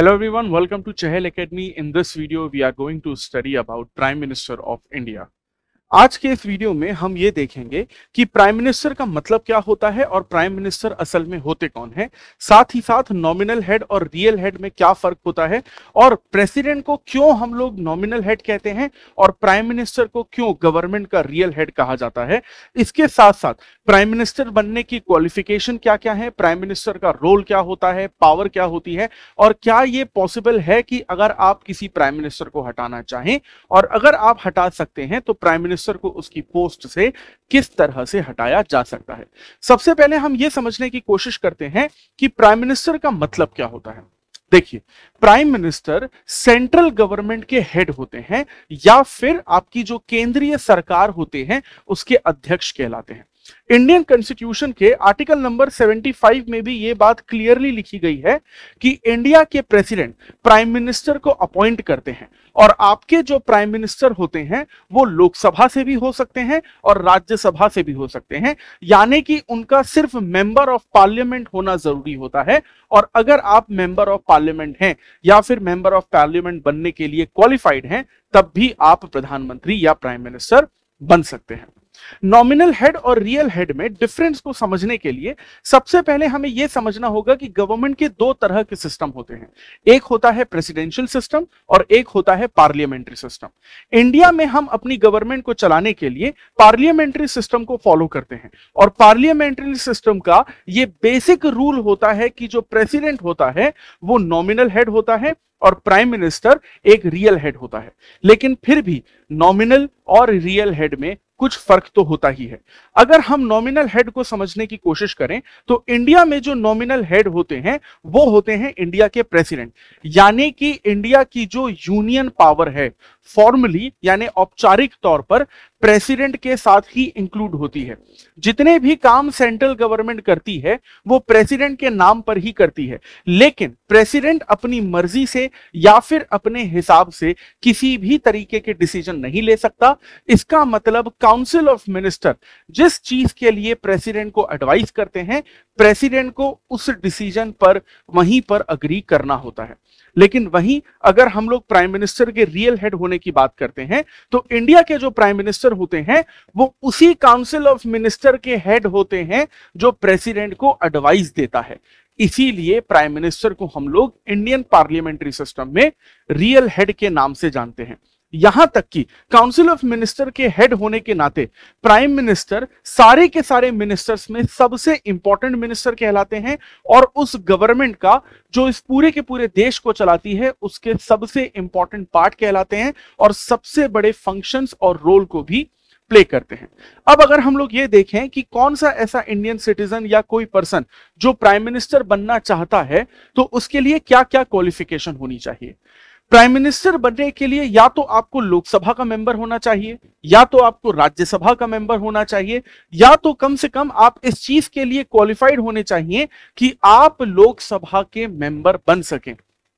Hello everyone, welcome to Chahel Academy. In this video, we are going to study about Prime Minister of India. आज के इस video में हम ये देखेंगे कि प्राइम मिनिस्टर का मतलब क्या होता है और प्राइम मिनिस्टर असल में होते कौन है साथ ही साथ नॉमिनल हेड और रियल हेड में क्या फर्क होता है और प्रेसिडेंट को क्यों हम लोग नॉमिनल हेड कहते हैं और प्राइम मिनिस्टर को क्यों गवर्नमेंट का रियल हेड कहा जाता है इसके साथ साथ प्राइम मिनिस्टर बनने की क्वालिफिकेशन क्या क्या है प्राइम मिनिस्टर का रोल क्या होता है पावर क्या होती है और क्या ये पॉसिबल है कि अगर आप किसी प्राइम मिनिस्टर को हटाना चाहें और अगर आप हटा सकते हैं तो प्राइम मिनिस्टर प्रोफेसर को उसकी पोस्ट से किस तरह से हटाया जा सकता है सबसे पहले हम ये समझने की कोशिश करते हैं कि प्राइम मिनिस्टर का मतलब क्या होता है देखिए प्राइम मिनिस्टर सेंट्रल गवर्नमेंट के हेड होते हैं या फिर आपकी जो केंद्रीय सरकार होते हैं उसके अध्यक्ष कहलाते हैं इंडियन कॉन्स्टिट्यूशन के आर्टिकल नंबर 75 में भी ये बात क्लियरली लिखी गई है कि इंडिया के प्रेसिडेंट प्राइम मिनिस्टर को अपॉइंट करते हैं और आपके जो प्राइम मिनिस्टर होते हैं वो लोकसभा से भी हो सकते हैं और राज्यसभा से भी हो सकते हैं यानी कि उनका सिर्फ मेंबर ऑफ पार्लियामेंट होना जरूरी होता है और अगर आप मेंबर ऑफ पार्लियामेंट हैं या फिर मेंबर ऑफ पार्लियामेंट बनने के लिए क्वालिफाइड हैं तब भी आप प्रधानमंत्री या प्राइम मिनिस्टर बन सकते हैं नॉमिनल हेड और रियल हेड में डिफरेंस को समझने के लिए सबसे पहले हमें यह समझना होगा कि गवर्नमेंट के दो तरह के सिस्टम होते हैं एक होता है प्रेसिडेंशियल सिस्टम और एक होता है पार्लियामेंट्री सिस्टम इंडिया में हम अपनी गवर्नमेंट को चलाने के लिए पार्लियामेंट्री सिस्टम को फॉलो करते हैं और पार्लियामेंट्री सिस्टम का यह बेसिक रूल होता है कि जो प्रेसिडेंट होता है वो नॉमिनल हेड होता है और प्राइम मिनिस्टर एक रियल हेड होता है लेकिन फिर भी नॉमिनल और रियल हेड में कुछ फर्क तो होता ही है अगर हम नॉमिनल हेड को समझने की कोशिश करें तो इंडिया में जो नॉमिनल हेड होते हैं वो होते हैं इंडिया के प्रेसिडेंट यानी कि इंडिया की जो यूनियन पावर है फॉर्मली यानी औपचारिक तौर पर प्रेसिडेंट के साथ ही इंक्लूड होती है जितने भी काम सेंट्रल गवर्नमेंट करती है वो प्रेसिडेंट के नाम पर ही करती है लेकिन प्रेसिडेंट अपनी मर्जी से या फिर अपने हिसाब से किसी भी तरीके के डिसीजन नहीं ले सकता इसका मतलब काउंसिल ऑफ मिनिस्टर जिस चीज के लिए प्रेसिडेंट को एडवाइस करते हैं प्रेसिडेंट को उस डिसीजन पर वहीं पर अग्री करना होता है लेकिन वहीं अगर हम लोग प्राइम मिनिस्टर के रियल हेड होने की बात करते हैं तो इंडिया के जो प्राइम मिनिस्टर होते हैं वो उसी काउंसिल ऑफ मिनिस्टर के हेड होते हैं जो प्रेसिडेंट को एडवाइस देता है इसीलिए प्राइम मिनिस्टर को हम लोग इंडियन पार्लियामेंट्री सिस्टम में रियल हेड के नाम से जानते हैं यहां तक कि काउंसिल ऑफ मिनिस्टर के हेड होने के नाते प्राइम मिनिस्टर सारे के सारे मिनिस्टर्स में सबसे इंपॉर्टेंट मिनिस्टर कहलाते हैं और उस गवर्नमेंट का जो इस पूरे के पूरे देश को चलाती है उसके सबसे इंपॉर्टेंट पार्ट कहलाते हैं और सबसे बड़े फंक्शंस और रोल को भी प्ले करते हैं अब अगर हम लोग ये देखें कि कौन सा ऐसा इंडियन सिटीजन या कोई पर्सन जो प्राइम मिनिस्टर बनना चाहता है तो उसके लिए क्या क्या क्वालिफिकेशन होनी चाहिए प्राइम मिनिस्टर बनने के लिए या तो आपको लोकसभा का मेंबर होना चाहिए या तो आपको राज्यसभा का मेंबर होना चाहिए या तो कम से कम आप इस चीज के लिए क्वालिफाइड होने चाहिए कि आप लोकसभा के मेंबर बन सकें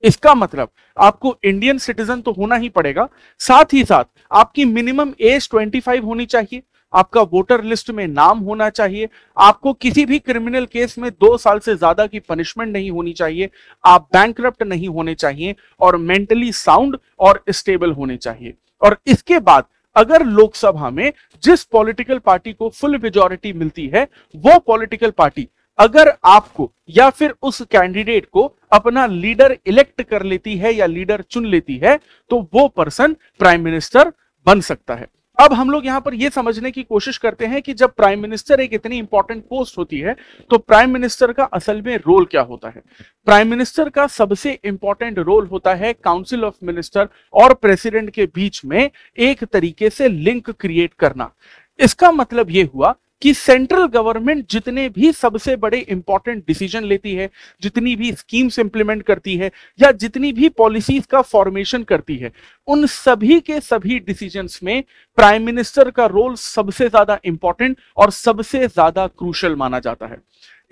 इसका मतलब आपको इंडियन सिटीजन तो होना ही पड़ेगा साथ ही साथ आपकी मिनिमम एज 25 होनी चाहिए आपका वोटर लिस्ट में नाम होना चाहिए आपको किसी भी क्रिमिनल केस में दो साल से ज्यादा की पनिशमेंट नहीं होनी चाहिए आप बैंक नहीं होने चाहिए और मेंटली साउंड और स्टेबल होने चाहिए और इसके बाद अगर लोकसभा में जिस पॉलिटिकल पार्टी को फुल मेजोरिटी मिलती है वो पॉलिटिकल पार्टी अगर आपको या फिर उस कैंडिडेट को अपना लीडर इलेक्ट कर लेती है या लीडर चुन लेती है तो वो पर्सन प्राइम मिनिस्टर बन सकता है अब हम लोग यहां पर यह समझने की कोशिश करते हैं कि जब प्राइम मिनिस्टर एक इतनी इंपॉर्टेंट पोस्ट होती है तो प्राइम मिनिस्टर का असल में रोल क्या होता है प्राइम मिनिस्टर का सबसे इंपॉर्टेंट रोल होता है काउंसिल ऑफ मिनिस्टर और प्रेसिडेंट के बीच में एक तरीके से लिंक क्रिएट करना इसका मतलब यह हुआ कि सेंट्रल गवर्नमेंट जितने भी सबसे बड़े इंपॉर्टेंट डिसीजन लेती है जितनी भी स्कीम्स इंप्लीमेंट करती है या जितनी भी पॉलिसीज का फॉर्मेशन करती है उन सभी के सभी डिसीजन में प्राइम मिनिस्टर का रोल सबसे ज्यादा इंपॉर्टेंट और सबसे ज्यादा क्रूशल माना जाता है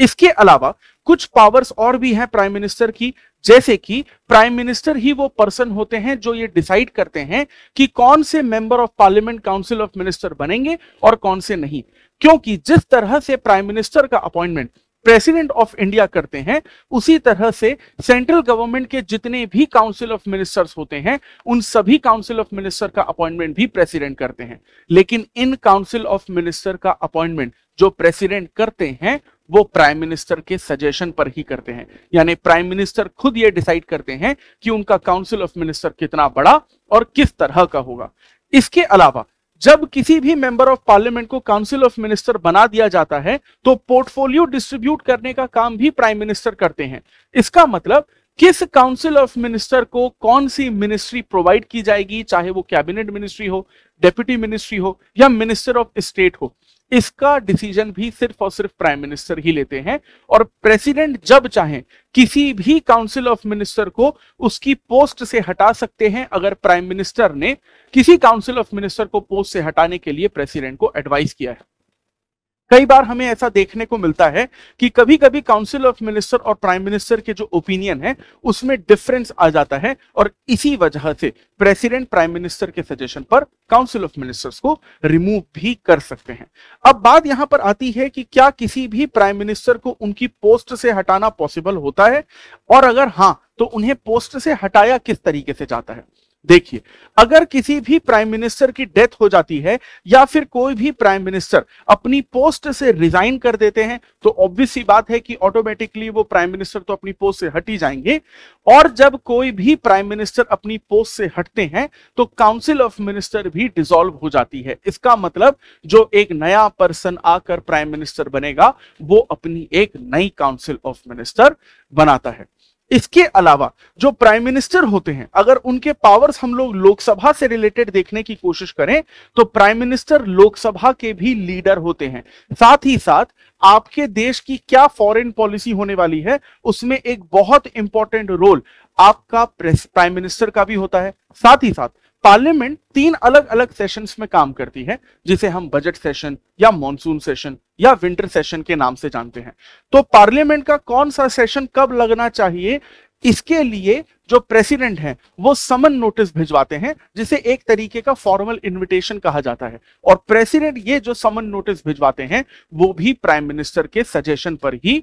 इसके अलावा कुछ पावर्स और भी हैं प्राइम मिनिस्टर की जैसे कि प्राइम मिनिस्टर ही वो पर्सन होते हैं जो ये डिसाइड करते हैं कि कौन से member of parliament council of minister बनेंगे और कौन से नहीं क्योंकि जिस तरह से प्राइम मिनिस्टर का अपॉइंटमेंट प्रेसिडेंट ऑफ इंडिया करते हैं उसी तरह से सेंट्रल गवर्नमेंट के जितने भी काउंसिल ऑफ मिनिस्टर्स होते हैं उन सभी काउंसिल ऑफ मिनिस्टर का अपॉइंटमेंट भी प्रेसिडेंट करते हैं लेकिन इन काउंसिल ऑफ मिनिस्टर का अपॉइंटमेंट जो प्रेसिडेंट करते हैं वो प्राइम मिनिस्टर के सजेशन पर ही करते हैं यानी प्राइम मिनिस्टर खुद ये डिसाइड करते हैं कि उनका काउंसिल ऑफ मिनिस्टर कितना बड़ा और किस तरह का होगा इसके अलावा जब किसी भी मेंबर ऑफ पार्लियामेंट को काउंसिल ऑफ मिनिस्टर बना दिया जाता है तो पोर्टफोलियो डिस्ट्रीब्यूट करने का काम भी प्राइम मिनिस्टर करते हैं इसका मतलब किस काउंसिल ऑफ मिनिस्टर को कौन सी मिनिस्ट्री प्रोवाइड की जाएगी चाहे वो कैबिनेट मिनिस्ट्री हो डेप्यूटी मिनिस्ट्री हो या मिनिस्टर ऑफ स्टेट हो इसका डिसीजन भी सिर्फ और सिर्फ प्राइम मिनिस्टर ही लेते हैं और प्रेसिडेंट जब चाहे किसी भी काउंसिल ऑफ मिनिस्टर को उसकी पोस्ट से हटा सकते हैं अगर प्राइम मिनिस्टर ने किसी काउंसिल ऑफ मिनिस्टर को पोस्ट से हटाने के लिए प्रेसिडेंट को एडवाइस किया है कई बार हमें ऐसा देखने को मिलता है कि कभी कभी काउंसिल ऑफ मिनिस्टर और प्राइम मिनिस्टर के जो ओपिनियन है उसमें डिफरेंस आ जाता है और इसी वजह से प्रेसिडेंट प्राइम मिनिस्टर के सजेशन पर काउंसिल ऑफ मिनिस्टर्स को रिमूव भी कर सकते हैं अब बात यहां पर आती है कि क्या किसी भी प्राइम मिनिस्टर को उनकी पोस्ट से हटाना पॉसिबल होता है और अगर हाँ तो उन्हें पोस्ट से हटाया किस तरीके से जाता है देखिए अगर किसी भी प्राइम मिनिस्टर की डेथ हो जाती है या फिर कोई भी प्राइम मिनिस्टर अपनी पोस्ट से रिजाइन कर देते हैं तो ऑब्वियस ही बात है कि ऑटोमेटिकली वो प्राइम मिनिस्टर तो अपनी पोस्ट से हट ही जाएंगे और जब कोई भी प्राइम मिनिस्टर अपनी पोस्ट से हटते हैं तो काउंसिल ऑफ मिनिस्टर भी डिसॉल्व हो जाती है इसका मतलब जो एक नया पर्सन आकर प्राइम मिनिस्टर बनेगा वो अपनी एक नई काउंसिल ऑफ मिनिस्टर बनाता है इसके अलावा जो प्राइम मिनिस्टर होते हैं अगर उनके पावर्स हम लोग लोकसभा से रिलेटेड देखने की कोशिश करें तो प्राइम मिनिस्टर लोकसभा के भी लीडर होते हैं साथ ही साथ आपके देश की क्या फॉरेन पॉलिसी होने वाली है उसमें एक बहुत इंपॉर्टेंट रोल आपका प्राइम मिनिस्टर का भी होता है साथ ही साथ पार्लियामेंट तीन अलग अलग सेशंस में काम करती है जिसे हम बजट सेशन या मॉनसून सेशन या विंटर सेशन के नाम से जानते हैं तो पार्लियामेंट का कौन सा सेशन कब लगना चाहिए इसके लिए जो प्रेसिडेंट हैं वो समन नोटिस भिजवाते हैं जिसे एक तरीके का फॉर्मल इनविटेशन कहा जाता है और प्रेसिडेंट ये जो समन नोटिस भिजवाते हैं वो भी प्राइम मिनिस्टर के सजेशन पर ही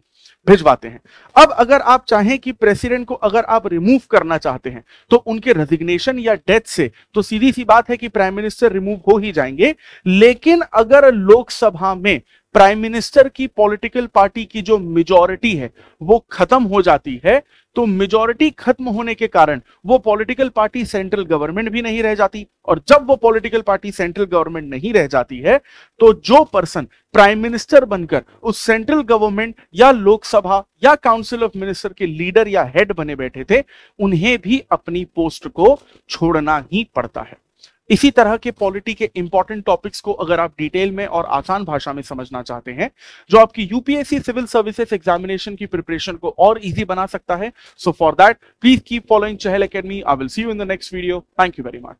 भिजवाते हैं अब अगर आप चाहें कि प्रेसिडेंट को अगर आप रिमूव करना चाहते हैं तो उनके रेजिग्नेशन या डेथ से तो सीधी सी बात है कि प्राइम मिनिस्टर रिमूव हो ही जाएंगे लेकिन अगर लोकसभा में प्राइम मिनिस्टर की पॉलिटिकल पार्टी की जो मेजोरिटी है वो खत्म हो जाती है तो मेजोरिटी खत्म होने के कारण वो पॉलिटिकल पार्टी सेंट्रल गवर्नमेंट भी नहीं रह जाती और जब वो पॉलिटिकल पार्टी सेंट्रल गवर्नमेंट नहीं रह जाती है तो जो पर्सन प्राइम मिनिस्टर बनकर उस सेंट्रल गवर्नमेंट या लोकसभा या काउंसिल ऑफ मिनिस्टर के लीडर या हेड बने बैठे थे उन्हें भी अपनी पोस्ट को छोड़ना ही पड़ता है इसी तरह के पॉलिटी के इंपॉर्टेंट टॉपिक्स को अगर आप डिटेल में और आसान भाषा में समझना चाहते हैं जो आपकी यूपीएससी सिविल सर्विसेज एग्जामिनेशन की प्रिपरेशन को और इजी बना सकता है so for that please keep following Chahal academy I will see you in the next video thank you very much